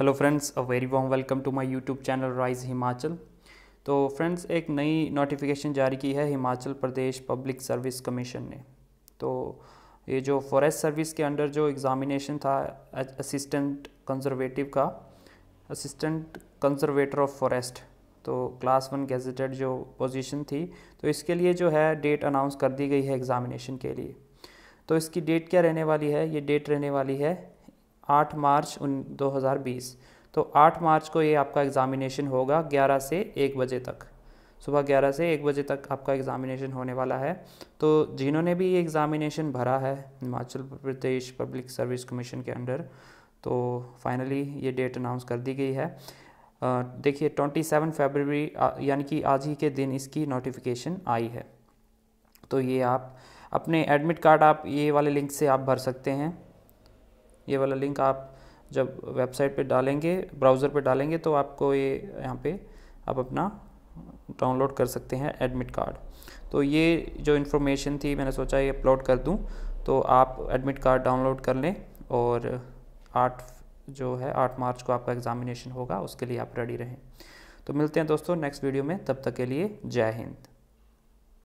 hello friends a very warm welcome to my YouTube channel rise Himachal तो friends एक नई notification जारी की है Himachal Pradesh public service commission ने तो ये जो फॉरेस्ट सर्विस के अंडर जो एग्ज़ामिनेशन था असिस्टेंट कंजर्वेटिव का असिस्टेंट कंजर्वेटर ऑफ फॉरेस्ट तो क्लास वन गेजेटेड जो पोजिशन थी तो इसके लिए जो है डेट अनाउंस कर दी गई है एग्ज़ामिनेशन के लिए तो इसकी डेट क्या रहने वाली है ये डेट रहने वाली है आठ मार्च उन तो आठ मार्च को ये आपका एग्ज़ामिनेशन होगा ग्यारह से एक बजे तक सुबह ग्यारह से एक बजे तक आपका एग्ज़ामिनेशन होने वाला है तो जिन्होंने भी ये एग्ज़ामिनेशन भरा है Himachal Pradesh public service commission के अंडर तो फाइनली ये डेट अनाउंस कर दी गई है देखिए ट्वेंटी सेवन फेबररी यानी कि आज ही के दिन इसकी नोटिफिकेशन आई है तो ये आप अपने एडमिट कार्ड आप ये वाले लिंक से आप भर सकते हैं ये वाला लिंक आप जब वेबसाइट पे डालेंगे ब्राउज़र पे डालेंगे तो आपको ये यहाँ पे आप अपना डाउनलोड कर सकते हैं एडमिट कार्ड तो ये जो इन्फॉर्मेशन थी मैंने सोचा ये अपलोड कर दूँ तो आप एडमिट कार्ड डाउनलोड कर लें और आठ जो है आठ मार्च को आपका एग्ज़ामिनेशन होगा उसके लिए आप रेडी रहें तो मिलते हैं दोस्तों नेक्स्ट वीडियो में तब तक के लिए जय हिंद